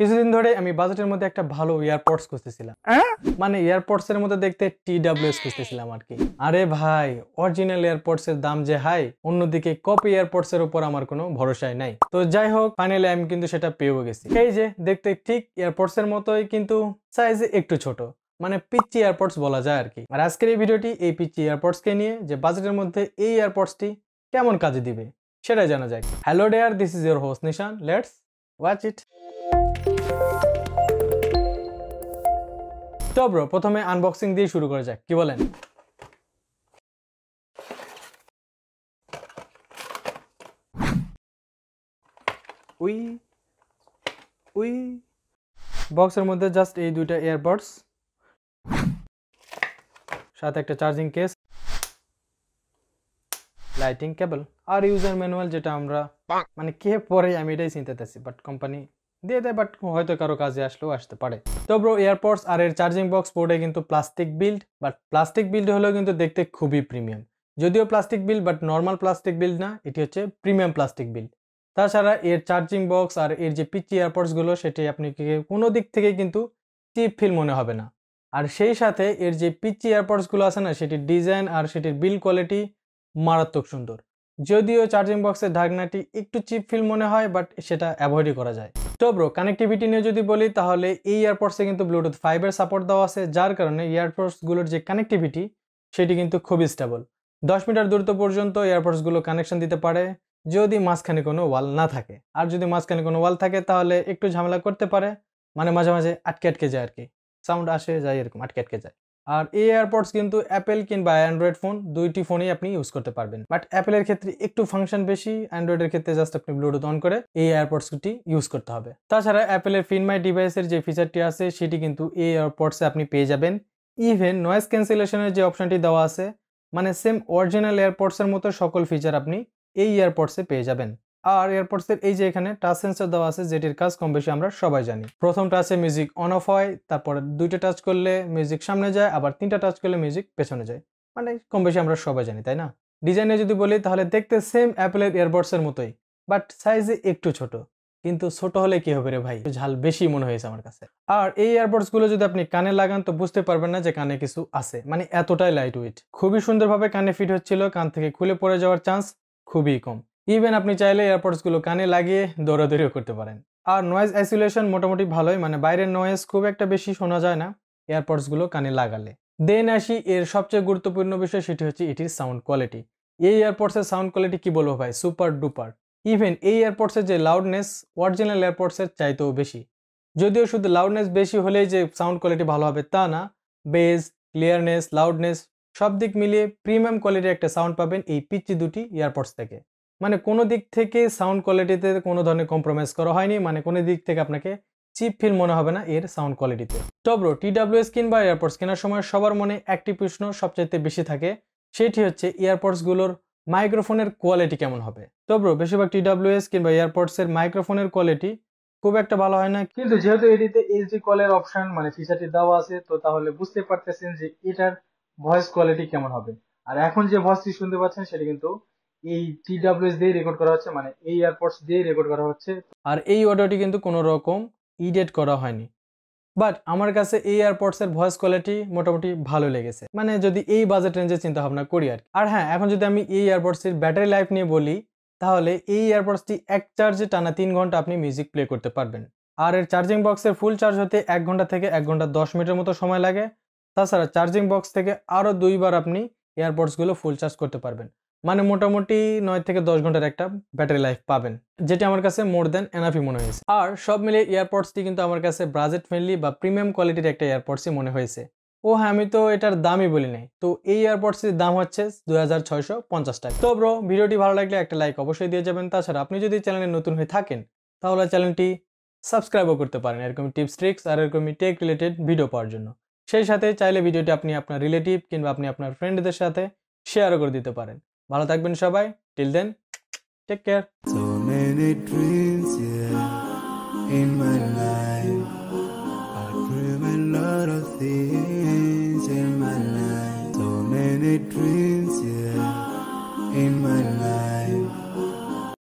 কিছুদিন ধরে আমি বাজেটের মধ্যে একটা ভালো ইয়ারপডস খুঁজতেছিলাম হ্যাঁ? মানে ইয়ারপডস এর মধ্যে দেখতে টি ডাব্লিউএস খুঁজতেছিলাম আর কি আরে ভাই অরিজিনাল এয়ারপডস এর দাম যে হাই অন্যদিকে কপি এয়ারপডস এর উপর আমার কোনো ভরসাই নাই তো যাই হোক ফাইনালি আমি কিন্তু সেটা পেয়েও গেছি এই যে দেখতে ঠিক এয়ারপডস এর মতোই কিন্তু সাইজে একটু ছোট মানে পিচি এয়ারপডস বলা যায় আর কি আর আজকের এই ভিডিওটি এই পিচি কে নিয়ে যে বাজেটের মধ্যে এই এয়ারপডসটি কেমন কাজে দিবে সেটাই জানা যায় hello there this is your host Nishan let's watch it তো ব্রো প্রথমে আনবক্সিং দিয়ে শুরু করা যাক কি বলেন উই উই বক্সের মধ্যে জাস্ট এই দুইটা এয়ারবাডস সাথে একটা চার্জিং কেস লাইটিং কেবল আর ইউজার ম্যানুয়াল যেটা আমরা মানে কে পরে আমি এটাই চিন্তাতেছি বাট কোম্পানি দিয়ে দেয় বাট হয়তো কারো কাজে আসলেও আসতে পারে তো ব্রো এয়ারপোর্টস আর এর চার্জিং বক্স পোর্টে কিন্তু plastic build but plastic build হলেও কিন্তু দেখতে খুবই প্রিমিয়াম যদিও plastic build but normal plastic build না এটি হচ্ছে প্রিমিয়াম প্লাস্টিক বিল্ড তাছাড়া এর চার্জিং বক্স আর এর যে পিচি এয়ারপডসগুলো সেটি আপনাকে কোনো দিক থেকে কিন্তু চিপ ফিল মনে হবে না আর সেই সাথে এর যে পিচি এয়ারপডসগুলো আছে না সেটির ডিজাইন আর সেটির বিল কোয়ালিটি মারাত্মক সুন্দর যদিও চার্জিং বক্সের ঢাকনাটি একটু চিপ ফিল মনে হয় বাট সেটা অ্যাভয়েডই করা যায় তো ব্রো কানেক্টিভিটি নিয়ে যদি বলি তাহলে এই এয়ারপোর্টসে কিন্তু ব্লুটুথ ফাইভের সাপোর্ট দেওয়া আছে যার কারণে এয়ারপোর্টসগুলোর যে কানেক্টিভিটি সেটি কিন্তু খুবই স্টেবল দশ মিটার দূরত্ব পর্যন্ত এয়ারপোর্টসগুলো কানেকশন দিতে পারে যদি মাঝখানে কোনো ওয়াল না থাকে আর যদি মাঝখানে কোনো ওয়াল থাকে তাহলে একটু ঝামেলা করতে পারে মানে মাঝে মাঝে আটকে আটকে যায় আর কি সাউন্ড আসে যায় এরকম আটকে আটকে যায় আর এই এয়ারপডস কিন্তু অ্যাপেল কিংবা অ্যান্ড্রয়েড ফোন দুইটি ফোনেই আপনি ইউজ করতে পারবেন বাট অ্যাপেলের ক্ষেত্রে একটু ফাংশন বেশি অ্যান্ড্রয়েডের ক্ষেত্রে জাস্ট আপনি ব্লুটুথ অন করে এই এয়ারপডসটি ইউজ করতে হবে তাছাড়া অ্যাপেলের ফিনমাই ডিভাইসের যে ফিচারটি আছে সেটি কিন্তু এই এয়ারপডসে আপনি পেয়ে যাবেন ইভেন নয়েস ক্যান্সেলেশনের যে অপশনটি দেওয়া আছে মানে সেম অরিজিনাল এয়ারপডসের মতো সকল ফিচার আপনি এই এয়ারপডসে পেয়ে যাবেন আর এয়ারপোর্টসের এই যে এখানে টাচ সেন্সর দেওয়া আছে যেটির কাজ কম বেশি আমরা সবাই জানি প্রথম টাচে মিউজিক অন অফ হয় তারপরে দুইটা টাচ করলে মিউজিক সামনে যায় আবার তিনটা টাচ করলে মিউজিক পেছনে যায় মানে কম বেশি আমরা সবাই জানি তাই না ডিজাইনে যদি বলি তাহলে দেখতে সেম অ্যাপেলের এয়ারবডসের মতোই বাট সাইজে একটু ছোট কিন্তু ছোট হলে কি হবে রে ভাই ঝাল বেশি মনে হয়েছে আমার কাছে আর এই গুলো যদি আপনি কানে লাগান তো বুঝতে পারবেন না যে কানে কিছু আছে মানে এতটাই লাইট ওয়েট খুবই সুন্দরভাবে কানে ফিট হচ্ছিল কান থেকে খুলে পড়ে যাওয়ার চান্স খুবই কম ইভেন আপনি চাইলে এয়ারপডসগুলো কানে লাগিয়ে দৌড়াদৌড়িও করতে পারেন আর নয়েজ আইসোলেশন মোটামুটি ভালোই মানে বাইরের নয়েজ খুব একটা বেশি শোনা যায় না এয়ারপডসগুলো কানে লাগালে দেন আসি এর সবচেয়ে গুরুত্বপূর্ণ বিষয় সেটি হচ্ছে এটি সাউন্ড কোয়ালিটি এই এয়ারপডসের সাউন্ড কোয়ালিটি কি বলবো ভাই সুপার ডুপার ইভেন এই এয়ারপডসের যে লাউডনেস অরিজিনাল এয়ারপডসের চাইতেও বেশি যদিও শুধু লাউডনেস বেশি হলেই যে সাউন্ড কোয়ালিটি ভালো হবে তা না বেজ ক্লিয়ারনেস লাউডনেস সব দিক মিলিয়ে প্রিমিয়াম কোয়ালিটির একটা সাউন্ড পাবেন এই পিচি দুটি এয়ারপডস থেকে মানে কোনো দিক থেকে সাউন্ড কোয়ালিটিতে কোনো ধরনের কম্প্রোমাইজ করা হয়নি মানে কোনো দিক থেকে আপনাকে চিপ ফিল মনে হবে না এর সাউন্ড কোয়ালিটিতে টিডাব্লিউ এস কিংবা এয়ারপোর্টস কেনার সময় সবার মনে একটি প্রশ্ন সবচাইতে বেশি থাকে সেটি হচ্ছে এয়ারপোর্টসগুলোর মাইক্রোফোনের কোয়ালিটি কেমন হবে তবরো বেশিরভাগ টিডাব্লিউএস কিংবা এয়ারপোর্টসের মাইক্রোফোনের কোয়ালিটি খুব একটা ভালো হয় না কিন্তু যেহেতু এটিতে এইচডি কলের অপশন মানে ফিচারটি দেওয়া আছে তো তাহলে বুঝতে পারতেছেন যে এটার ভয়েস কোয়ালিটি কেমন হবে আর এখন যে ভয়েসটি শুনতে পাচ্ছেন সেটি কিন্তু এই টিডাব্লিউএস দিয়ে রেকর্ড করা হচ্ছে মানে এই এয়ারপোর্টস দিয়ে রেকর্ড করা হচ্ছে আর এই অডিওটি কিন্তু কোনো রকম ইডিট করা হয়নি বাট আমার কাছে এই এয়ারপোর্টসের ভয়েস কোয়ালিটি মোটামুটি ভালো লেগেছে মানে যদি এই বাজেট রেঞ্জে চিন্তা ভাবনা করি আর আর হ্যাঁ এখন যদি আমি এই এয়ারপোর্টসটির ব্যাটারি লাইফ নিয়ে বলি তাহলে এই এয়ারপোর্টসটি এক চার্জে টানা তিন ঘন্টা আপনি মিউজিক প্লে করতে পারবেন আর এর চার্জিং বক্সের ফুল চার্জ হতে এক ঘন্টা থেকে এক ঘন্টা দশ মিনিটের মতো সময় লাগে তাছাড়া চার্জিং বক্স থেকে আরও দুইবার আপনি এয়ারপোর্টসগুলো ফুল চার্জ করতে পারবেন মানে মোটামুটি নয় থেকে দশ ঘন্টার একটা ব্যাটারি লাইফ পাবেন যেটি আমার কাছে মোর দেন এনাফি মনে হয়েছে আর সব মিলিয়ে ইয়ারপডসটি কিন্তু আমার কাছে বাজেট ফ্রেন্ডলি বা প্রিমিয়াম কোয়ালিটির একটা ইয়ারপডসই মনে হয়েছে ও হ্যাঁ আমি তো এটার দামই বলি নাই তো এই এয়ারপডসটির দাম হচ্ছে দু টাকা তো ব্রো ভিডিওটি ভালো লাগলে একটা লাইক অবশ্যই দিয়ে যাবেন তাছাড়া আপনি যদি চ্যানেলে নতুন হয়ে থাকেন তাহলে চ্যানেলটি সাবস্ক্রাইবও করতে পারেন এরকম টিপস ট্রিক্স আর এরকমই টেক রিলেটেড ভিডিও পাওয়ার জন্য সেই সাথে চাইলে ভিডিওটি আপনি আপনার রিলেটিভ কিংবা আপনি আপনার ফ্রেন্ডদের সাথে শেয়ারও করে দিতে পারেন ভালো থাকবেন সবাই টিল দেন টেক কেয়ার